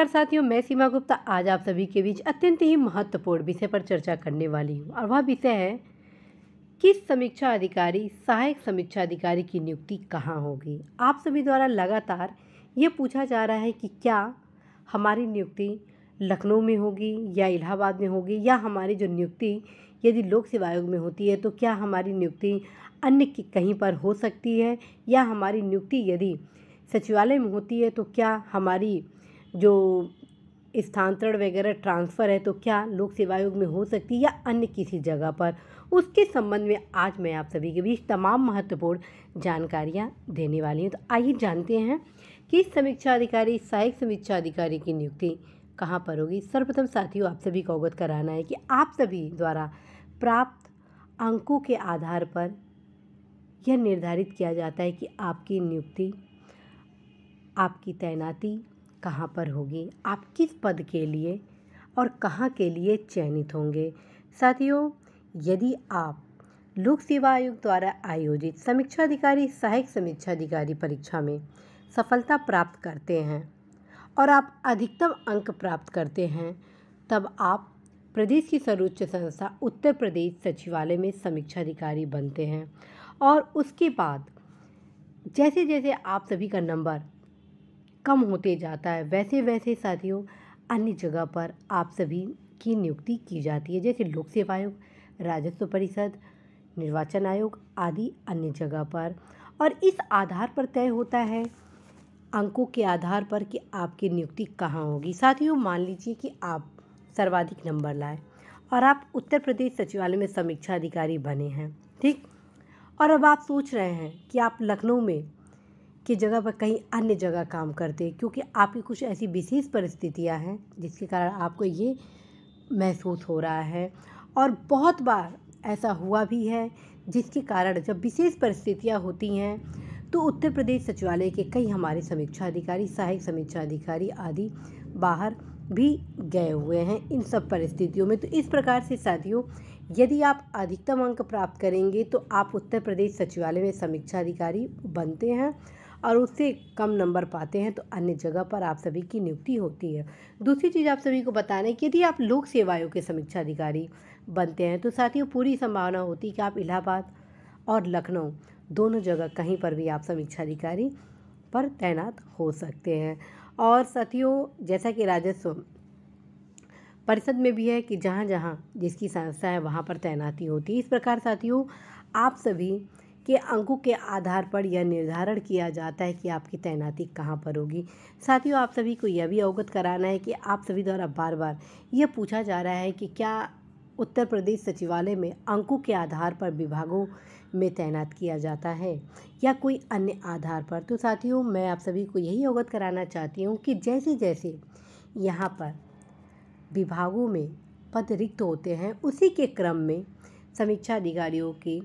नमस्कार साथियों मैं सीमा गुप्ता आज आप सभी के बीच अत्यंत ही महत्वपूर्ण विषय पर चर्चा करने वाली हूँ और वह विषय है किस समीक्षा अधिकारी सहायक समीक्षा अधिकारी की नियुक्ति कहाँ होगी आप सभी द्वारा लगातार ये पूछा जा रहा है कि क्या हमारी नियुक्ति लखनऊ में होगी या इलाहाबाद में होगी या हमारी जो नियुक्ति यदि लोक सेवा आयोग में होती है तो क्या हमारी नियुक्ति अन्य कहीं पर हो सकती है या हमारी नियुक्ति यदि सचिवालय में होती है तो क्या हमारी जो स्थानांतरण वगैरह ट्रांसफ़र है तो क्या लोक सेवा आयोग में हो सकती है या अन्य किसी जगह पर उसके संबंध में आज मैं आप सभी के बीच तमाम महत्वपूर्ण जानकारियाँ देने वाली हूँ तो आइए जानते हैं कि समीक्षा अधिकारी सहायक समीक्षा अधिकारी की नियुक्ति कहाँ पर होगी सर्वप्रथम साथियों आप सभी को अवगत कराना है कि आप सभी द्वारा प्राप्त अंकों के आधार पर यह निर्धारित किया जाता है कि आपकी नियुक्ति आपकी तैनाती कहाँ पर होगी आप किस पद के लिए और कहाँ के लिए चयनित होंगे साथियों यदि आप लोक सेवा आयोग द्वारा आयोजित समीक्षा अधिकारी सहायक समीक्षा अधिकारी परीक्षा में सफलता प्राप्त करते हैं और आप अधिकतम अंक प्राप्त करते हैं तब आप प्रदेश की सर्वोच्च संस्था उत्तर प्रदेश सचिवालय में समीक्षा अधिकारी बनते हैं और उसके बाद जैसे जैसे आप सभी का नंबर कम होते जाता है वैसे वैसे साथियों अन्य जगह पर आप सभी की नियुक्ति की जाती है जैसे लोक सेवा आयोग राजस्व परिषद निर्वाचन आयोग आदि अन्य जगह पर और इस आधार पर तय होता है अंकों के आधार पर कि आपकी नियुक्ति कहाँ होगी साथियों मान लीजिए कि आप सर्वाधिक नंबर लाए और आप उत्तर प्रदेश सचिवालय में समीक्षा अधिकारी बने हैं ठीक और अब आप सोच रहे हैं कि आप लखनऊ में की जगह पर कहीं अन्य जगह काम करते क्योंकि आपकी कुछ ऐसी विशेष परिस्थितियाँ हैं जिसके कारण आपको ये महसूस हो रहा है और बहुत बार ऐसा हुआ भी है जिसके कारण जब विशेष परिस्थितियाँ होती हैं तो उत्तर प्रदेश सचिवालय के कई हमारे समीक्षा अधिकारी सहायक समीक्षा अधिकारी आदि बाहर भी गए हुए हैं इन सब परिस्थितियों में तो इस प्रकार से साथियों यदि आप अधिकतम अंक प्राप्त करेंगे तो आप उत्तर प्रदेश सचिवालय में समीक्षा अधिकारी बनते हैं और उससे कम नंबर पाते हैं तो अन्य जगह पर आप सभी की नियुक्ति होती है दूसरी चीज़ आप सभी को बताने कि यदि आप लोक सेवायों के समीक्षा अधिकारी बनते हैं तो साथियों पूरी संभावना होती है कि आप इलाहाबाद और लखनऊ दोनों जगह कहीं पर भी आप समीक्षा अधिकारी पर तैनात हो सकते हैं और साथियों जैसा कि राजस्व परिषद में भी है कि जहाँ जहाँ जिसकी संस्था है वहाँ पर तैनाती होती है इस प्रकार साथियों आप सभी के अंकों के आधार पर यह निर्धारण किया जाता है कि आपकी तैनाती कहाँ पर होगी साथियों आप सभी को यह भी अवगत कराना है कि आप सभी द्वारा बार बार यह पूछा जा रहा है कि क्या उत्तर प्रदेश सचिवालय में अंकों के आधार पर विभागों में तैनात किया जाता है या कोई अन्य आधार पर तो साथियों मैं आप सभी को यही अवगत कराना चाहती हूँ कि जैसे जैसे यहाँ पर विभागों में पद रिक्त होते हैं उसी के क्रम में समीक्षा अधिकारियों की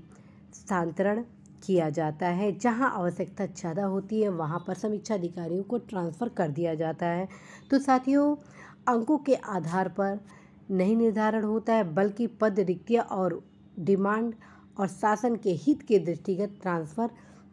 स्थानांतरण किया जाता है जहाँ आवश्यकता ज़्यादा होती है वहाँ पर समीक्षा अधिकारियों को ट्रांसफ़र कर दिया जाता है तो साथियों अंकों के आधार पर नहीं निर्धारण होता है बल्कि पद रिक्तियाँ और डिमांड और शासन के हित के दृष्टिगत ट्रांसफ़र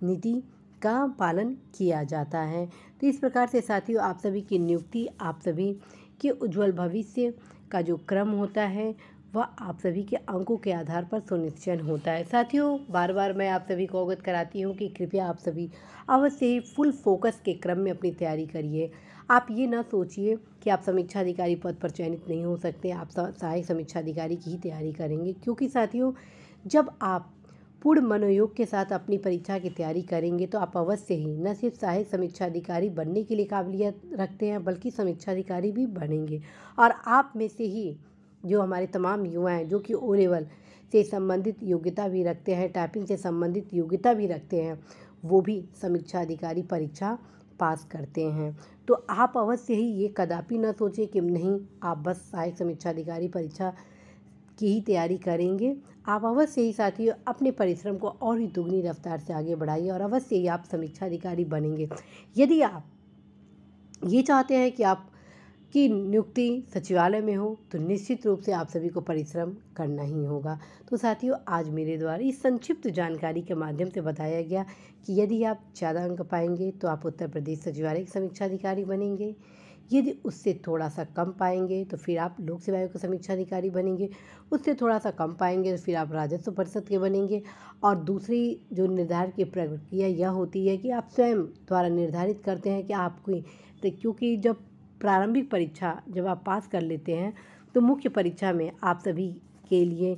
नीति का पालन किया जाता है तो इस प्रकार से साथियों आप सभी की नियुक्ति आप सभी के उज्जवल भविष्य का जो क्रम होता है वह आप सभी के अंकों के आधार पर सुनिश्चय होता है साथियों बार बार मैं आप सभी को अवगत कराती हूँ कि कृपया आप सभी अवश्य ही फुल फोकस के क्रम में अपनी तैयारी करिए आप ये ना सोचिए कि आप समीक्षा अधिकारी पद पर चयनित नहीं हो सकते आप सहायक समीक्षा अधिकारी की ही तैयारी करेंगे क्योंकि साथियों जब आप पूर्ण मनोयोग के साथ अपनी परीक्षा की तैयारी करेंगे तो आप अवश्य ही न सिर्फ सहायक समीक्षा अधिकारी बनने के लिए काबिलियत रखते हैं बल्कि समीक्षा अधिकारी भी बनेंगे और आप में से ही जो हमारे तमाम युवा हैं जो कि ओ लेवल से संबंधित योग्यता भी रखते हैं टाइपिंग से संबंधित योग्यता भी रखते हैं वो भी समीक्षा अधिकारी परीक्षा पास करते हैं तो आप अवश्य ही ये कदापि ना सोचें कि नहीं आप बस सहायक समीक्षा अधिकारी परीक्षा की ही तैयारी करेंगे आप अवश्य ही साथी अपने परिश्रम को और ही दुगनी रफ्तार से आगे बढ़ाइए और अवश्य ही आप समीक्षा अधिकारी बनेंगे यदि आप ये चाहते हैं कि आप की नियुक्ति सचिवालय में हो तो निश्चित रूप से आप सभी को परिश्रम करना ही होगा तो साथियों आज मेरे द्वारा इस संक्षिप्त जानकारी के माध्यम से बताया गया कि यदि आप ज़्यादा अंक पाएंगे तो आप उत्तर प्रदेश सचिवालय के समीक्षा अधिकारी बनेंगे यदि उससे थोड़ा सा कम पाएंगे तो फिर आप लोक सेवा आयोग के समीक्षा अधिकारी बनेंगे उससे थोड़ा सा कम पाएंगे तो फिर आप राजस्व परिषद के बनेंगे और दूसरी जो निर्धारित की प्रक्रिया यह होती है कि आप स्वयं द्वारा निर्धारित करते हैं कि आपकी तो क्योंकि जब प्रारंभिक परीक्षा जब आप पास कर लेते हैं तो मुख्य परीक्षा में आप सभी के लिए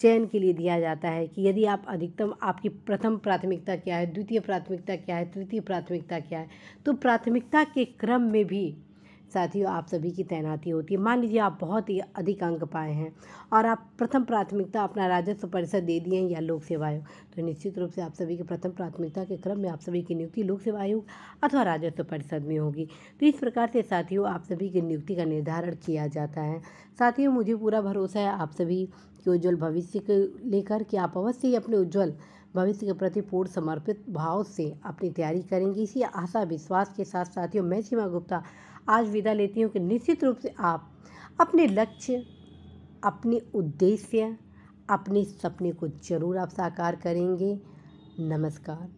चयन के लिए दिया जाता है कि यदि आप अधिकतम आपकी प्रथम प्राथमिकता क्या है द्वितीय प्राथमिकता क्या है तृतीय प्राथमिकता क्या है तो प्राथमिकता के क्रम में भी साथियों आप सभी की तैनाती होती है मान लीजिए आप बहुत ही अधिक अंक पाए हैं और आप प्रथम प्राथमिकता अपना राजस्व परिषद दे दिए हैं या लोक सेवा आयोग तो निश्चित रूप से आप सभी की प्रथम प्राथमिकता के क्रम में आप सभी की नियुक्ति लोक सेवा आयोग अथवा राजस्व परिषद में होगी तो इस प्रकार से साथियों आप सभी की नियुक्ति का निर्धारण किया जाता है साथियों मुझे पूरा भरोसा है आप सभी के उज्ज्वल भविष्य को लेकर कि आप अवश्य ही अपने उज्ज्वल भविष्य के प्रति पूर्ण समर्पित भाव से अपनी तैयारी करेंगे इसी आशा विश्वास के साथ साथियों मैं सीमा गुप्ता आज विदा लेती हूँ कि निश्चित रूप से आप अपने लक्ष्य अपने उद्देश्य अपने सपने को जरूर आप साकार करेंगे नमस्कार